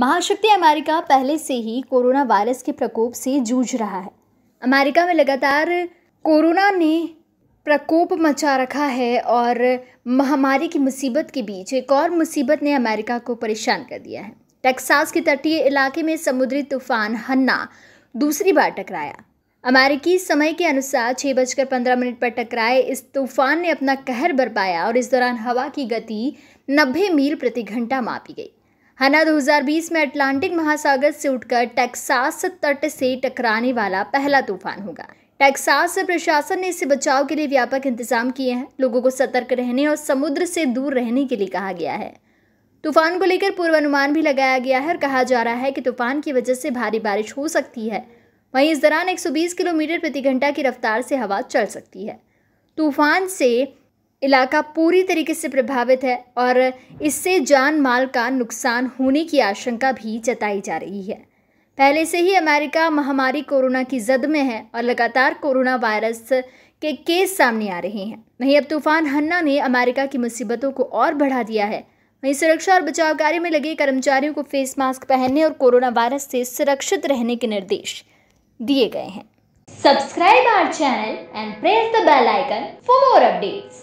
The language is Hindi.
महाशक्ति अमेरिका पहले से ही कोरोना वायरस के प्रकोप से जूझ रहा है अमेरिका में लगातार कोरोना ने प्रकोप मचा रखा है और महामारी की मुसीबत के बीच एक और मुसीबत ने अमेरिका को परेशान कर दिया है टेक्सास के तटीय इलाके में समुद्री तूफान हन्ना दूसरी बार टकराया अमेरिकी समय के अनुसार छः बजकर पंद्रह मिनट पर टकराए इस तूफान ने अपना कहर बरपाया और इस दौरान हवा की गति नब्बे मील प्रति घंटा मापी गई हना 2020 में अटलांटिक महासागर से उठकर टेक्सास तट से टकराने वाला पहला तूफान होगा टेक्सास प्रशासन ने इससे बचाव के लिए व्यापक इंतजाम किए हैं लोगों को सतर्क रहने और समुद्र से दूर रहने के लिए कहा गया है तूफान को लेकर पूर्वानुमान भी लगाया गया है और कहा जा रहा है कि तूफान की वजह से भारी बारिश हो सकती है वहीं इस दौरान 120 किलोमीटर प्रति घंटा की रफ्तार से हवा चल सकती है तूफान से इलाका पूरी तरीके से प्रभावित है और इससे जान माल का नुकसान होने की आशंका भी जताई जा रही है पहले से ही अमेरिका महामारी कोरोना की जद में है और लगातार कोरोना वायरस के केस सामने आ रहे हैं वहीं अब तूफान हन्ना ने अमेरिका की मुसीबतों को और बढ़ा दिया है वहीं सुरक्षा और बचाव कार्य में लगे कर्मचारियों को फेस मास्क पहनने और कोरोना वायरस से सुरक्षित रहने के निर्देश दिए गए हैं subscribe our channel and press the bell icon for more updates